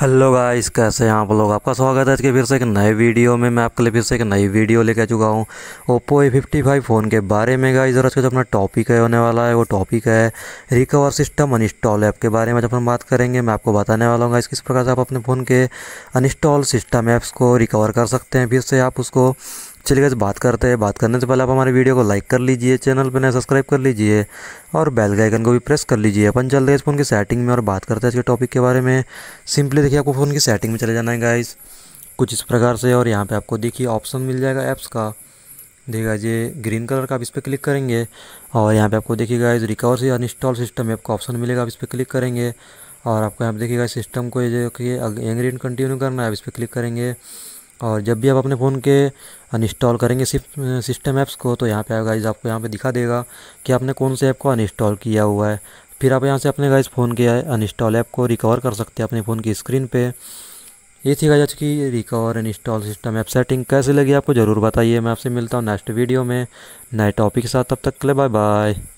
hello guys कैसे हैं आप लोग आपका स्वागत है आज के फिर से एक नए वीडियो में मैं आपके लिए फिर से एक नई वीडियो लेके आ चुका हूँ Oppo A fifty five phone के बारे में गाइस और आज का जो अपना टॉपिक है होने वाला है वो टॉपिक है रिकवर सिस्टम अनइंस्टॉल ऐप के बारे में जब हम बात करेंगे मैं आपको बताने वाला हूँ इस किस प्रकार से आप अपने फ़ोन के अनस्टॉल सिस्टम ऐप्स को रिकवर कर सकते हैं फिर से आप उसको चलिए तो बात करते हैं बात करने से पहले आप हमारे वीडियो को लाइक कर लीजिए चैनल पर नए सब्सक्राइब कर लीजिए और बेल के आइकन को भी प्रेस कर लीजिए अपन चल रहे हैं इस फ़ोन की सेटिंग में और बात करते हैं इसके टॉपिक के बारे में सिंपली देखिए आपको फ़ोन की सेटिंग में चले जाना है गाइस कुछ इस प्रकार से और यहाँ पर आपको देखिए ऑप्शन मिल जाएगा ऐप्स का देखिएगा ये ग्रीन कलर का आप इस पर क्लिक करेंगे और यहाँ पे आपको देखिएगा इस रिकवर से अनइंस्टॉल सिस्टम में आपको ऑप्शन मिलेगा आप इस पर क्लिक करेंगे और आपको यहाँ पे देखिएगा सिस्टम को ये जो कि एंग्री कंटिन्यू करना है आप इस पर क्लिक करेंगे और जब भी आप अपने फ़ोन के अनइंस्टॉल करेंगे सिस्टम ऐप्स को तो यहाँ पे आएगा गाइज़ आपको यहाँ पे दिखा देगा कि आपने कौन से ऐप को अनइंस्टॉल किया हुआ है फिर आप यहाँ से अपने गाइज़ फ़ोन के अनइंस्टॉल ऐप को रिकवर कर सकते हैं अपने फ़ोन की स्क्रीन पे ये थी गाइज की recover install system app setting कैसे लगी आपको ज़रूर बताइए मैं आपसे मिलता हूँ नेक्स्ट वीडियो में नए टॉपिक के साथ तब तक के लिए बाय बाय